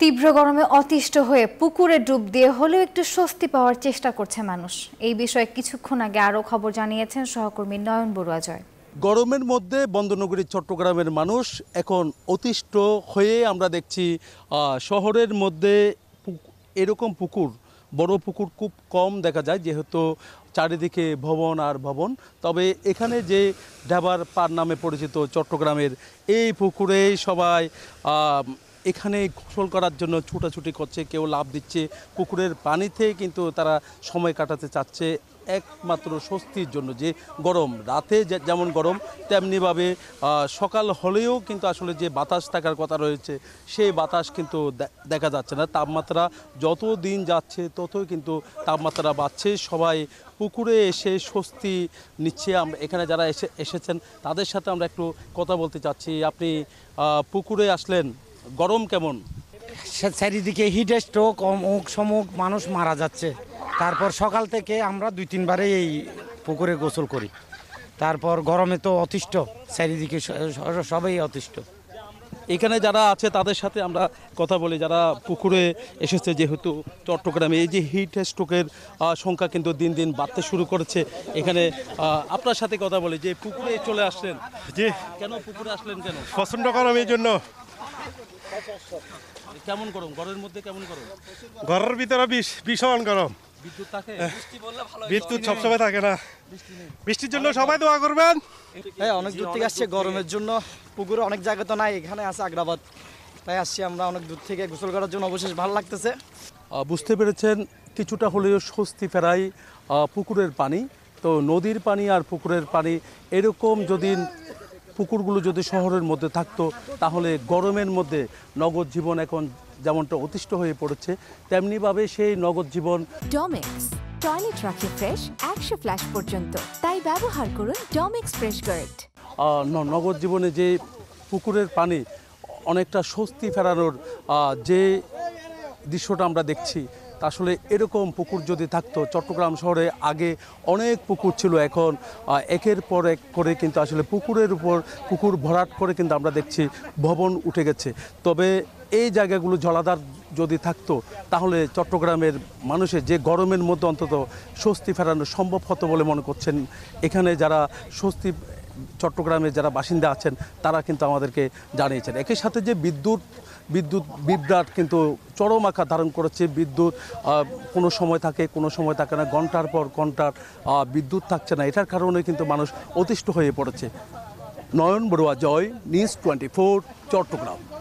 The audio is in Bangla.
তীব্র গরমে অতিষ্ঠ হয়ে পুকুরে ডুব দিয়ে হলেও একটু স্বস্তি পাওয়ার চেষ্টা করছে মানুষ এই বিষয়ে কিছুক্ষণ আগে আরও খবর জানিয়েছেন সহকর্মী নয়ন বড়ুয়া জয় গরমের মধ্যে বন্দরনগরী চট্টগ্রামের মানুষ এখন অতিষ্ঠ হয়ে আমরা দেখছি শহরের মধ্যে এরকম পুকুর বড় পুকুর খুব কম দেখা যায় যেহেতু চারিদিকে ভবন আর ভবন তবে এখানে যে ঢাবার পার নামে পরিচিত চট্টগ্রামের এই পুকুরেই সবাই এখানে গোসল করার জন্য ছুটাছুটি করছে কেউ লাভ দিচ্ছে পুকুরের পানিতে কিন্তু তারা সময় কাটাতে চাচ্ছে একমাত্র স্বস্তির জন্য যে গরম রাতে যেমন গরম তেমনিভাবে সকাল হলেও কিন্তু আসলে যে বাতাস থাকার কথা রয়েছে সেই বাতাস কিন্তু দেখা যাচ্ছে না তাপমাত্রা যত দিন যাচ্ছে ততই কিন্তু তাপমাত্রা বাড়ছে সবাই পুকুরে এসে স্বস্তি নিচ্ছে আমরা এখানে যারা এসে এসেছেন তাদের সাথে আমরা একটু কথা বলতে চাচ্ছি আপনি পুকুরে আসলেন গরম কেমন চারিদিকে হিট স্ট্রোক অমুক সমুক মানুষ মারা যাচ্ছে তারপর সকাল থেকে আমরা দুই তিনবারে এই পুকুরে গোসল করি তারপর গরমে তো অতিষ্ঠ চারিদিকে সবাই অতিষ্ঠ এখানে যারা আছে তাদের সাথে আমরা কথা বলি যারা পুকুরে এসেছে যেহেতু চট্টগ্রামে এই যে হিট স্ট্রোকের সংখ্যা কিন্তু দিন দিন বাড়তে শুরু করেছে এখানে আপনার সাথে কথা বলি যে পুকুরে চলে আসলেন যে কেন পুকুরে আসলেন কেন পছন্দ গরম এই জন্য কেমন গরম গরমের মধ্যে কেমন গরম ঘরের ভিতরে ভীষণ গরম বিদ্যুৎ সবসময় থাকে না বৃষ্টির জন্য সবাই দোয়া করবেন হ্যাঁ, অনেক দূর থেকে আসছে গরমের জন্য পুকুরে অনেক জায়গা তো নাই এখানে আছে আগ্রাবাদ তাই আসছি আমরা অনেক দূর থেকে গোসল করার জন্য অবশেষ ভালো লাগতেছে বুঝতে পেরেছেন কিছুটা হলেও স্বস্তি ফেরাই পুকুরের পানি তো নদীর পানি আর পুকুরের পানি এরকম যদি পুকুরগুলো যদি শহরের মধ্যে থাকতো তাহলে গরমের মধ্যে নগদ জীবন এখন যেমনটা অতিষ্ঠ হয়ে পড়েছে তেমনিভাবে সেই নগদ জীবন ডোমেক্স টয়লেট রাখে ফ্রেশ একশো ফ্ল্যাশ পর্যন্ত তাই ব্যবহার করুন ডোমেক্স ফ্রেশ গার্ড নগদ জীবনে যে পুকুরের পানি অনেকটা স্বস্তি ফেরানোর যে দৃশ্যটা আমরা দেখছি আসলে এরকম পুকুর যদি থাকতো চট্টগ্রাম শহরে আগে অনেক পুকুর ছিল এখন একের পর এক করে কিন্তু আসলে পুকুরের উপর পুকুর ভরাট করে কিন্তু আমরা দেখছি ভবন উঠে গেছে তবে এই জায়গাগুলো জলাধার যদি থাকতো তাহলে চট্টগ্রামের মানুষের যে গরমের মধ্যে অন্তত স্বস্তি ফেরানো সম্ভব হতো বলে মনে করছেন এখানে যারা স্বস্তি চট্টগ্রামের যারা বাসিন্দা আছেন তারা কিন্তু আমাদেরকে জানিয়েছেন একই সাথে যে বিদ্যুৎ বিদ্যুৎ বিভ্রাট কিন্তু চরম আকার ধারণ করেছে বিদ্যুৎ কোনো সময় থাকে কোনো সময় থাকে না ঘন্টার পর ঘন্টার বিদ্যুৎ থাকছে না এটার কারণে কিন্তু মানুষ অতিষ্ঠ হয়ে পড়েছে Nayan Barua Joy news twenty four Chittagong